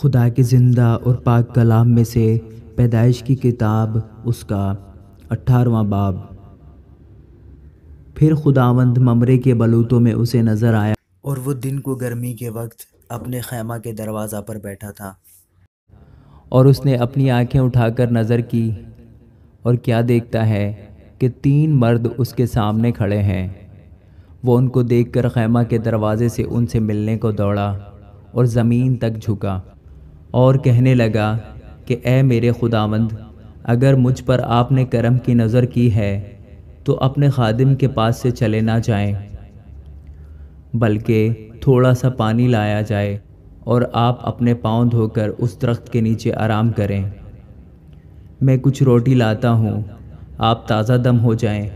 خدا کے زندہ اور پاک کلام میں سے پیدائش کی کتاب اس کا اٹھارواں باب پھر خداوند ممرے کے بلوتوں میں اسے نظر آیا اور وہ دن کو گرمی کے وقت اپنے خیمہ کے دروازہ پر بیٹھا تھا اور اس نے اپنی آنکھیں اٹھا کر نظر کی اور کیا دیکھتا ہے کہ تین مرد اس کے سامنے کھڑے ہیں وہ ان کو دیکھ کر خیمہ کے دروازے سے ان سے ملنے کو دوڑا اور زمین تک جھکا اور کہنے لگا کہ اے میرے خداوند اگر مجھ پر آپ نے کرم کی نظر کی ہے تو اپنے خادم کے پاس سے چلے نہ جائیں بلکہ تھوڑا سا پانی لایا جائے اور آپ اپنے پاؤں دھو کر اس درخت کے نیچے آرام کریں میں کچھ روٹی لاتا ہوں آپ تازہ دم ہو جائیں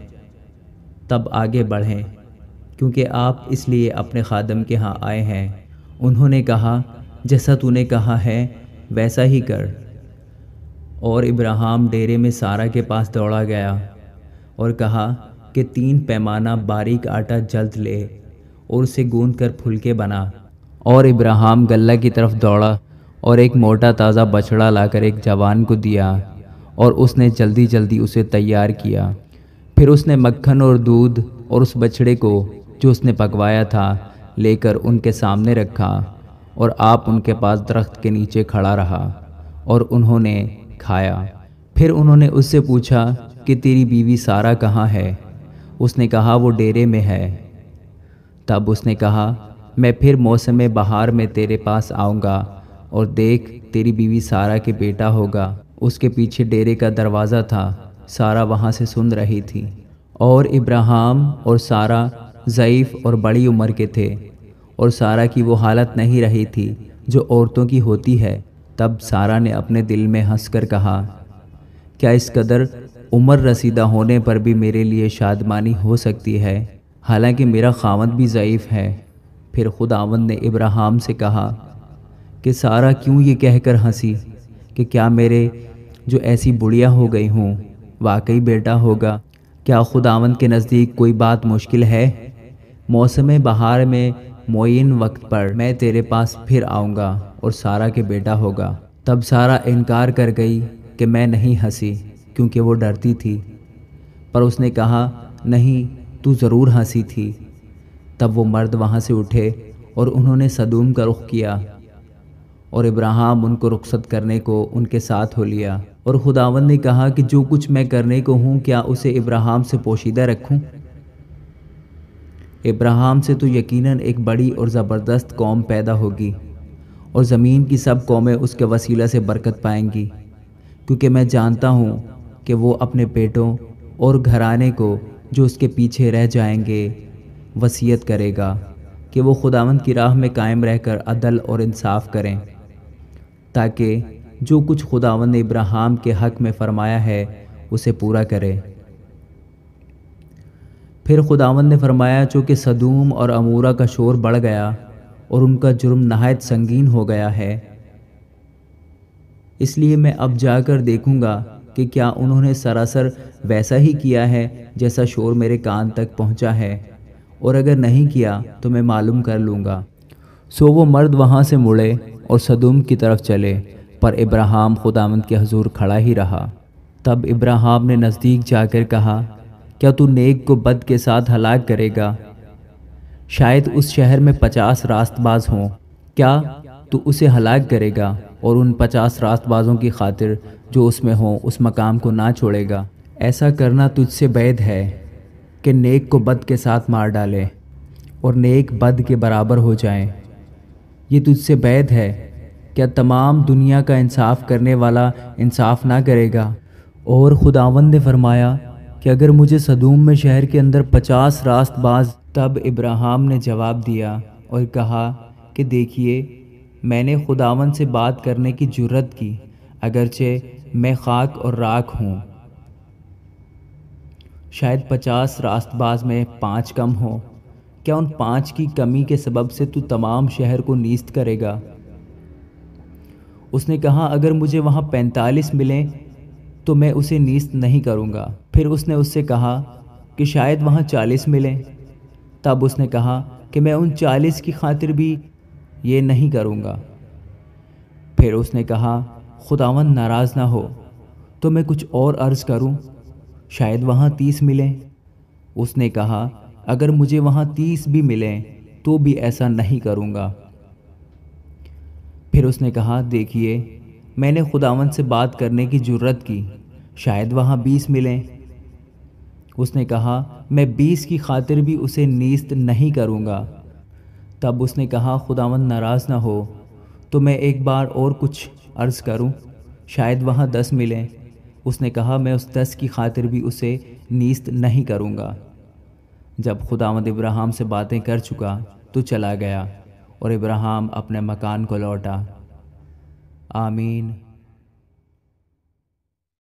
تب آگے بڑھیں کیونکہ آپ اس لیے اپنے خادم کے ہاں آئے ہیں انہوں نے کہا جیسا تو نے کہا ہے ویسا ہی کر اور ابراہم ڈیرے میں سارا کے پاس دوڑا گیا اور کہا کہ تین پیمانہ باریک آٹا جلد لے اور اسے گوند کر پھلکے بنا اور ابراہم گلہ کی طرف دوڑا اور ایک موٹا تازہ بچڑا لا کر ایک جوان کو دیا اور اس نے جلدی جلدی اسے تیار کیا پھر اس نے مکھن اور دودھ اور اس بچڑے کو جو اس نے پکوایا تھا لے کر ان کے سامنے رکھا اور آپ ان کے پاس درخت کے نیچے کھڑا رہا اور انہوں نے کھایا پھر انہوں نے اس سے پوچھا کہ تیری بیوی سارا کہاں ہے اس نے کہا وہ ڈیرے میں ہے تب اس نے کہا میں پھر موسم بہار میں تیرے پاس آؤں گا اور دیکھ تیری بیوی سارا کے بیٹا ہوگا اس کے پیچھے ڈیرے کا دروازہ تھا سارا وہاں سے سن رہی تھی اور ابراہم اور سارا ضعیف اور بڑی عمر کے تھے اور سارا کی وہ حالت نہیں رہی تھی جو عورتوں کی ہوتی ہے تب سارا نے اپنے دل میں ہنس کر کہا کیا اس قدر عمر رسیدہ ہونے پر بھی میرے لیے شادمانی ہو سکتی ہے حالانکہ میرا خامد بھی ضعیف ہے پھر خود آمد نے ابراہم سے کہا کہ سارا کیوں یہ کہہ کر ہنسی کہ کیا میرے جو ایسی بڑھیا ہو گئی ہوں واقعی بیٹا ہوگا کیا خدا کے نزدیک کوئی بات مشکل ہے موسم بہار میں معین وقت پر میں تیرے پاس پھر آؤں گا اور سارا کے بیٹا ہوگا تب سارا انکار کر گئی کہ میں نہیں ہنسی کیونکہ وہ ڈرتی تھی پر اس نے کہا نہیں تو ضرور ہنسی تھی تب وہ مرد وہاں سے اٹھے اور انہوں نے صدوم کا رخ کیا اور ابراہم ان کو رخصت کرنے کو ان کے ساتھ ہو لیا اور خداون نے کہا کہ جو کچھ میں کرنے کو ہوں کیا اسے ابراہم سے پوشیدہ رکھوں ابراہم سے تو یقیناً ایک بڑی اور زبردست قوم پیدا ہوگی اور زمین کی سب قومیں اس کے وسیلہ سے برکت پائیں گی کیونکہ میں جانتا ہوں کہ وہ اپنے بیٹوں اور گھرانے کو جو اس کے پیچھے رہ جائیں گے وسیعت کرے گا کہ وہ خداوند کی راہ میں قائم رہ کر عدل اور انصاف کریں تاکہ جو کچھ نے ابراہم کے حق میں فرمایا ہے اسے پورا کرے پھر خداون نے فرمایا چونکہ صدوم اور امورا کا شور بڑھ گیا اور ان کا جرم نہایت سنگین ہو گیا ہے اس لیے میں اب جا کر دیکھوں گا کہ کیا انہوں نے سراسر ویسا ہی کیا ہے جیسا شور میرے کان تک پہنچا ہے اور اگر نہیں کیا تو میں معلوم کر لوں گا سو وہ مرد وہاں سے مڑے اور صدوم کی طرف چلے پر ابراہم خداوند کے حضور کھڑا ہی رہا تب ابراہام نے نزدیک جا کر کہا کیا تو نیک کو بد کے ساتھ ہلاک کرے گا شاید اس شہر میں پچاس راست باز ہوں کیا تو اسے ہلاک کرے گا اور ان پچاس راست بازوں کی خاطر جو اس میں ہوں اس مقام کو نہ چھوڑے گا ایسا کرنا تجھ سے بید ہے کہ نیک کو بد کے ساتھ مار ڈالے اور نیک بد کے برابر ہو جائیں یہ تجھ سے بید ہے کیا تمام دنیا کا انصاف کرنے والا انصاف نہ کرے گا اور خداون نے فرمایا کہ اگر مجھے صدوم میں شہر کے اندر پچاس راست باز تب ابراہم نے جواب دیا اور کہا کہ دیکھیے میں نے خداون سے بات کرنے کی جرت کی اگرچہ میں خاک اور راکھ ہوں شاید پچاس راست باز میں پانچ کم ہوں کیا ان پانچ کی کمی کے سبب سے تو تمام شہر کو نیست کرے گا اس نے کہا اگر مجھے وہاں پینتالیس ملیں تو میں اسے نیست نہیں کروں گا پھر اس نے اس سے کہا کہ شاید وہاں چالیس ملیں تب اس نے کہا کہ میں ان چالیس کی خاطر بھی یہ نہیں کروں گا پھر اس نے کہا خداون ناراض نہ ہو تو میں کچھ اور عرض کروں شاید وہاں تیس ملیں اس نے کہا اگر مجھے وہاں تیس بھی ملیں تو بھی ایسا نہیں کروں گا پھر اس نے کہا دیکھیے میں نے خداون سے بات کرنے کی جرت کی شاید وہاں بیس ملیں اس نے کہا میں بیس کی خاطر بھی اسے نیست نہیں کروں گا تب اس نے کہا خداون ناراض نہ ہو تو میں ایک بار اور کچھ عرض کروں شاید وہاں دس ملیں اس نے کہا میں اس دس کی خاطر بھی اسے نیست نہیں کروں گا جب خداوند ابراہم سے باتیں کر چکا تو چلا گیا اور ابراہم اپنے مکان کو لوٹا আমিন